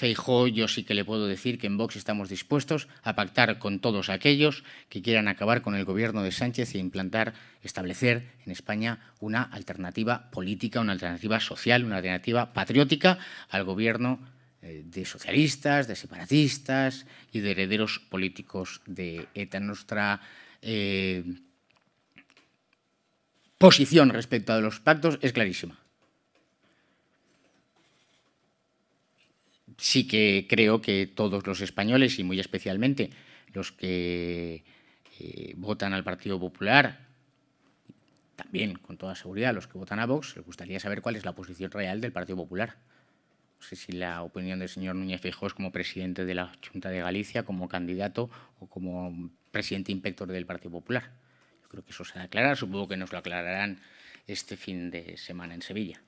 Feijó, yo sí que le puedo decir que en Vox estamos dispuestos a pactar con todos aquellos que quieran acabar con el gobierno de Sánchez e implantar, establecer en España una alternativa política, una alternativa social, una alternativa patriótica al gobierno eh, de socialistas, de separatistas y de herederos políticos de ETA. Nuestra eh, posición respecto a los pactos es clarísima. sí que creo que todos los españoles y muy especialmente los que eh, votan al Partido Popular, también con toda seguridad los que votan a Vox, les gustaría saber cuál es la posición real del Partido Popular. No sé si la opinión del señor Núñez Feijóo como presidente de la Junta de Galicia, como candidato o como presidente inspector del Partido Popular. Yo creo que eso se aclarar, supongo que nos lo aclararán este fin de semana en Sevilla.